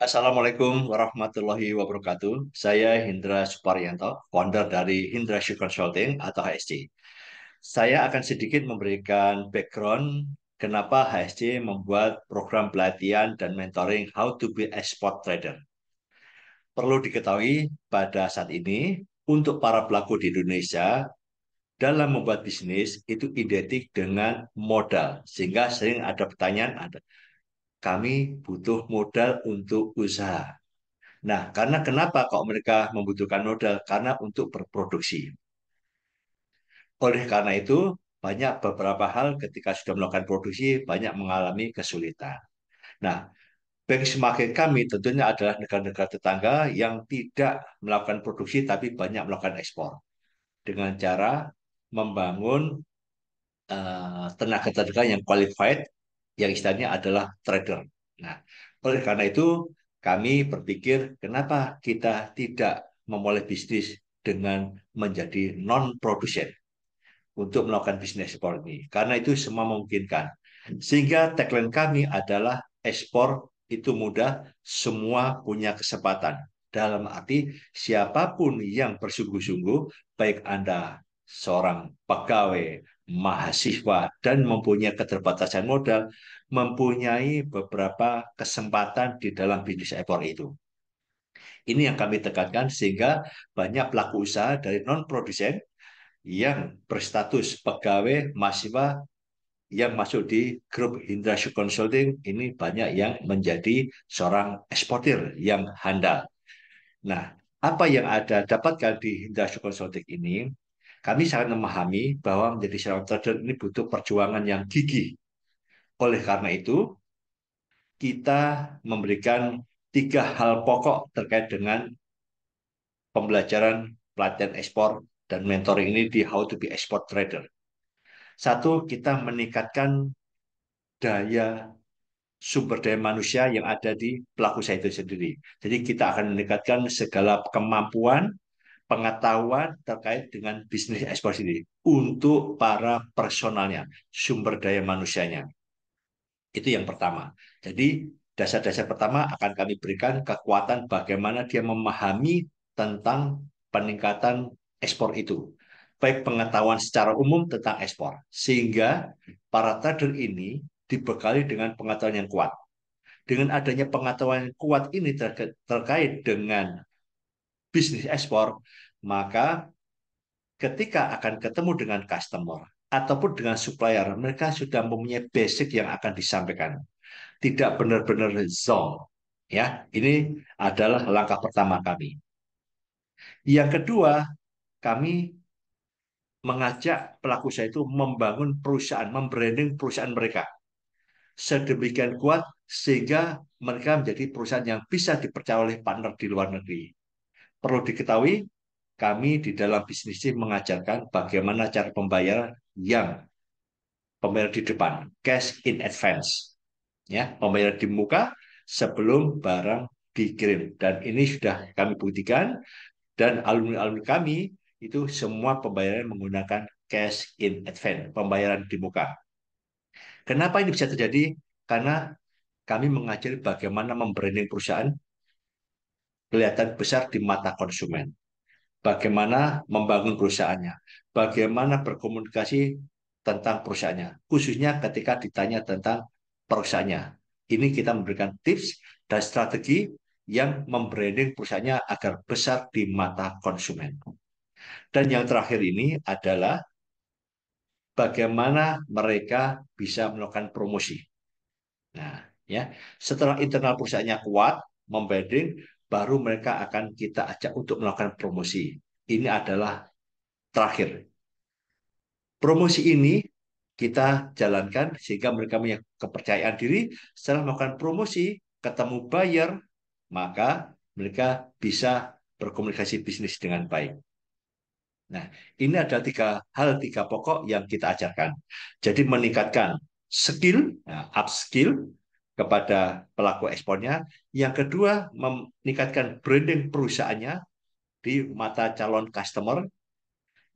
Assalamualaikum warahmatullahi wabarakatuh. Saya Hindra Suparyanto, founder dari Hindra Shoe Consulting atau HSC. Saya akan sedikit memberikan background kenapa HSC membuat program pelatihan dan mentoring How to be Export Trader. Perlu diketahui pada saat ini untuk para pelaku di Indonesia dalam membuat bisnis itu identik dengan modal sehingga sering ada pertanyaan ada kami butuh modal untuk usaha. Nah, karena kenapa kok mereka membutuhkan modal? Karena untuk berproduksi. Oleh karena itu, banyak beberapa hal ketika sudah melakukan produksi banyak mengalami kesulitan. Nah, benchmark kami tentunya adalah negara-negara tetangga yang tidak melakukan produksi tapi banyak melakukan ekspor dengan cara membangun uh, eh, tenaga kerja yang qualified yang istilahnya adalah trader. Nah, oleh karena itu kami berpikir kenapa kita tidak memulai bisnis dengan menjadi non producer untuk melakukan bisnis ekspor ini. Karena itu semua memungkinkan. Sehingga tagline kami adalah ekspor itu mudah, semua punya kesempatan. Dalam arti siapapun yang bersungguh-sungguh, baik Anda seorang pegawai, mahasiswa dan mempunyai keterbatasan modal mempunyai beberapa kesempatan di dalam bisnis ekspor itu. Ini yang kami tekankan sehingga banyak pelaku usaha dari non produsen yang berstatus pegawai mahasiswa yang masuk di grup Shoe Consulting ini banyak yang menjadi seorang eksportir yang handal. Nah, apa yang ada dapatkan di Shoe Consulting ini kami sangat memahami bahwa menjadi seorang trader ini butuh perjuangan yang gigih. Oleh karena itu, kita memberikan tiga hal pokok terkait dengan pembelajaran pelatihan ekspor dan mentoring ini di How to be Export Trader. Satu, kita meningkatkan daya sumber daya manusia yang ada di pelaku saya itu sendiri. Jadi kita akan meningkatkan segala kemampuan pengetahuan terkait dengan bisnis ekspor sendiri untuk para personalnya, sumber daya manusianya. Itu yang pertama. Jadi dasar-dasar pertama akan kami berikan kekuatan bagaimana dia memahami tentang peningkatan ekspor itu. Baik pengetahuan secara umum tentang ekspor. Sehingga para trader ini dibekali dengan pengetahuan yang kuat. Dengan adanya pengetahuan yang kuat ini terkait dengan bisnis ekspor, maka ketika akan ketemu dengan customer ataupun dengan supplier, mereka sudah mempunyai basic yang akan disampaikan. Tidak benar-benar zonk. Ya, ini adalah langkah pertama kami. Yang kedua, kami mengajak pelaku usaha itu membangun perusahaan, membranding perusahaan mereka sedemikian kuat sehingga mereka menjadi perusahaan yang bisa dipercaya oleh partner di luar negeri. Perlu diketahui, kami di dalam bisnis ini mengajarkan bagaimana cara pembayaran yang pembayaran di depan, cash in advance. Ya, pembayaran di muka sebelum barang dikirim. Dan ini sudah kami buktikan dan alumni-alumni kami itu semua pembayaran menggunakan cash in advance, pembayaran di muka. Kenapa ini bisa terjadi? Karena kami mengajari bagaimana membranding perusahaan kelihatan besar di mata konsumen. Bagaimana membangun perusahaannya, bagaimana berkomunikasi tentang perusahaannya, khususnya ketika ditanya tentang perusahaannya. Ini kita memberikan tips dan strategi yang membranding perusahaannya agar besar di mata konsumen. Dan yang terakhir ini adalah bagaimana mereka bisa melakukan promosi. Nah, ya, setelah internal perusahaannya kuat, membranding, baru mereka akan kita ajak untuk melakukan promosi. Ini adalah terakhir. Promosi ini kita jalankan sehingga mereka punya kepercayaan diri. Setelah melakukan promosi, ketemu buyer, maka mereka bisa berkomunikasi bisnis dengan baik. Nah, ini ada tiga hal, tiga pokok yang kita ajarkan. Jadi meningkatkan skill, nah, upskill, kepada pelaku ekspornya. Yang kedua, meningkatkan branding perusahaannya di mata calon customer.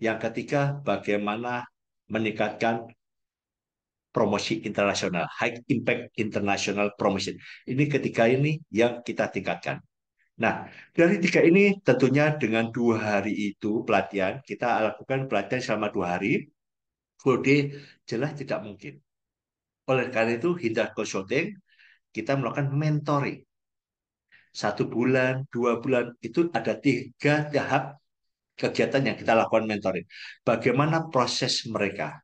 Yang ketiga, bagaimana meningkatkan promosi internasional, high impact international promotion. Ini ketiga ini yang kita tingkatkan. Nah, dari tiga ini tentunya dengan dua hari itu pelatihan, kita lakukan pelatihan selama dua hari, full day, jelas tidak mungkin. Oleh karena itu, hindar consulting, kita melakukan mentoring. Satu bulan, dua bulan, itu ada tiga tahap kegiatan yang kita lakukan mentoring. Bagaimana proses mereka?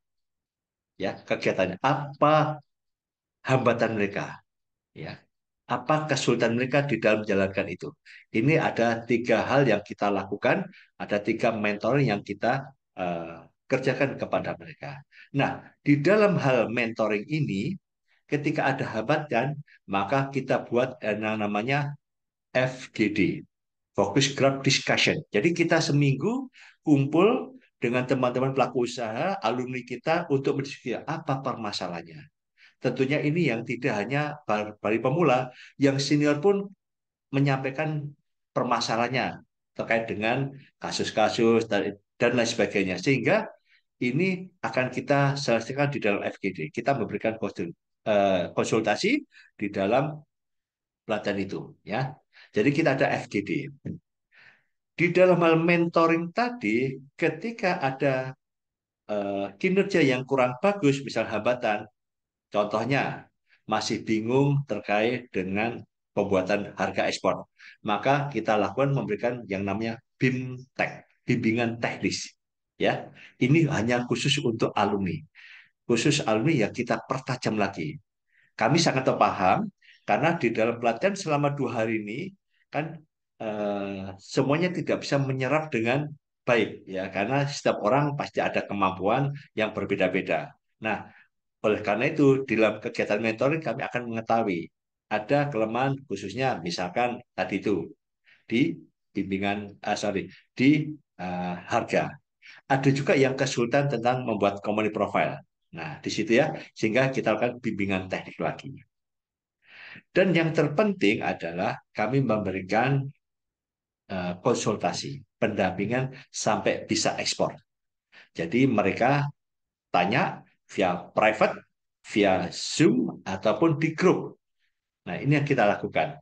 Ya, kegiatannya. Apa hambatan mereka? Ya. Apa kesulitan mereka di dalam menjalankan itu? Ini ada tiga hal yang kita lakukan, ada tiga mentoring yang kita uh, kerjakan kepada mereka. Nah, di dalam hal mentoring ini, Ketika ada hambatan, maka kita buat eh, yang namanya FGD, Focus Group Discussion. Jadi kita seminggu kumpul dengan teman-teman pelaku usaha, alumni kita untuk mendiskusi apa permasalahannya. Tentunya ini yang tidak hanya dari pemula, yang senior pun menyampaikan permasalahannya terkait dengan kasus-kasus dan lain sebagainya. Sehingga ini akan kita selesaikan di dalam FGD. Kita memberikan kode Eh, konsultasi di dalam pelatihan itu ya. Jadi kita ada FGD. Di dalam hal mentoring tadi ketika ada eh, kinerja yang kurang bagus misal hambatan contohnya masih bingung terkait dengan pembuatan harga ekspor. Maka kita lakukan memberikan yang namanya BIMTEK, bimbingan teknis. Ya, ini hanya khusus untuk alumni khusus alumni ya kita pertajam lagi. Kami sangat terpaham karena di dalam pelatihan selama dua hari ini kan eh, semuanya tidak bisa menyerap dengan baik ya karena setiap orang pasti ada kemampuan yang berbeda-beda. Nah, oleh karena itu di dalam kegiatan mentoring kami akan mengetahui ada kelemahan khususnya misalkan tadi itu di bimbingan ah, sorry di uh, harga. Ada juga yang kesulitan tentang membuat company profile. Nah, di situ ya, sehingga kita akan bimbingan teknik lagi. Dan yang terpenting adalah kami memberikan eh, konsultasi, pendampingan sampai bisa ekspor. Jadi mereka tanya via private, via Zoom, ataupun di grup. Nah, ini yang kita lakukan.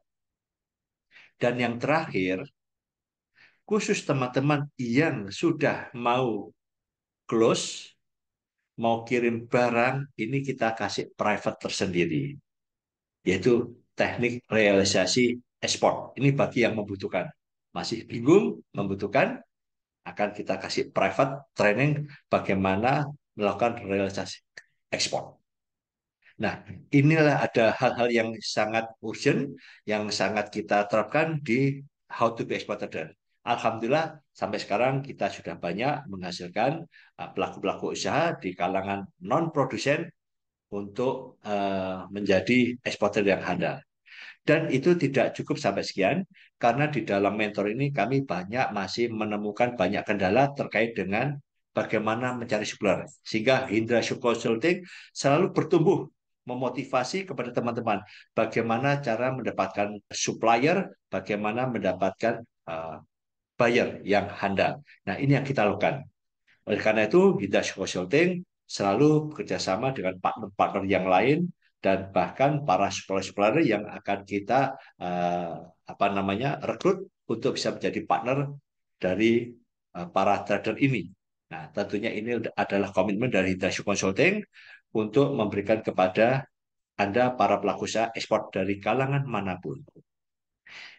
Dan yang terakhir, khusus teman-teman yang sudah mau close mau kirim barang, ini kita kasih private tersendiri, yaitu teknik realisasi ekspor. Ini bagi yang membutuhkan. Masih bingung, membutuhkan, akan kita kasih private training bagaimana melakukan realisasi ekspor. Nah, inilah ada hal-hal yang sangat urgent, yang sangat kita terapkan di How to be exporter. Alhamdulillah, sampai sekarang kita sudah banyak menghasilkan eh, pelaku-pelaku usaha di kalangan non produsen untuk eh, menjadi eksporter yang handal. Dan itu tidak cukup sampai sekian, karena di dalam mentor ini kami banyak masih menemukan banyak kendala terkait dengan bagaimana mencari supplier. Sehingga Hindra Consulting selalu bertumbuh memotivasi kepada teman-teman bagaimana cara mendapatkan supplier, bagaimana mendapatkan eh, buyer yang handal. Nah, ini yang kita lakukan. Oleh karena itu, Hitachi Consulting selalu bekerjasama dengan partner-partner yang lain dan bahkan para supplier-supplier yang akan kita uh, apa namanya rekrut untuk bisa menjadi partner dari uh, para trader ini. Nah, tentunya ini adalah komitmen dari Hitachi Consulting untuk memberikan kepada Anda para pelaku usaha ekspor dari kalangan manapun.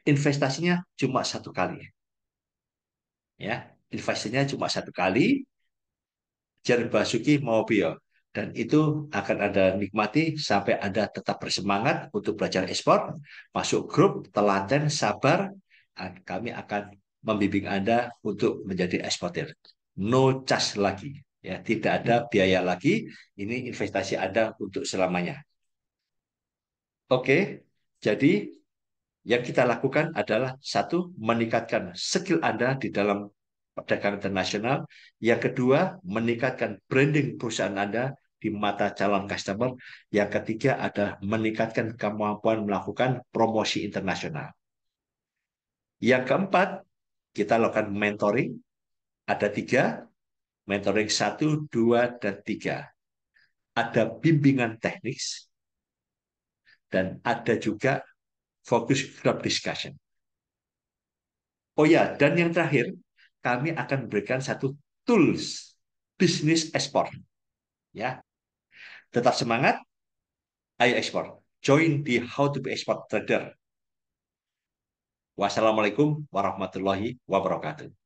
Investasinya cuma satu kali ya investasinya cuma satu kali Jan Basuki mau bio dan itu akan ada nikmati sampai Anda tetap bersemangat untuk belajar ekspor, masuk grup, telaten, sabar, dan kami akan membimbing Anda untuk menjadi eksportir. No charge lagi, ya tidak ada hmm. biaya lagi. Ini investasi Anda untuk selamanya. Oke, jadi yang kita lakukan adalah satu meningkatkan skill Anda di dalam perdagangan internasional, yang kedua meningkatkan branding perusahaan Anda di mata calon customer, yang ketiga ada meningkatkan kemampuan melakukan promosi internasional. Yang keempat, kita lakukan mentoring. Ada tiga, mentoring satu, dua, dan tiga. Ada bimbingan teknis, dan ada juga fokus group discussion. Oh ya, dan yang terakhir, kami akan berikan satu tools bisnis ekspor. Ya, tetap semangat, ayo ekspor. Join di How to be Export Trader. Wassalamualaikum warahmatullahi wabarakatuh.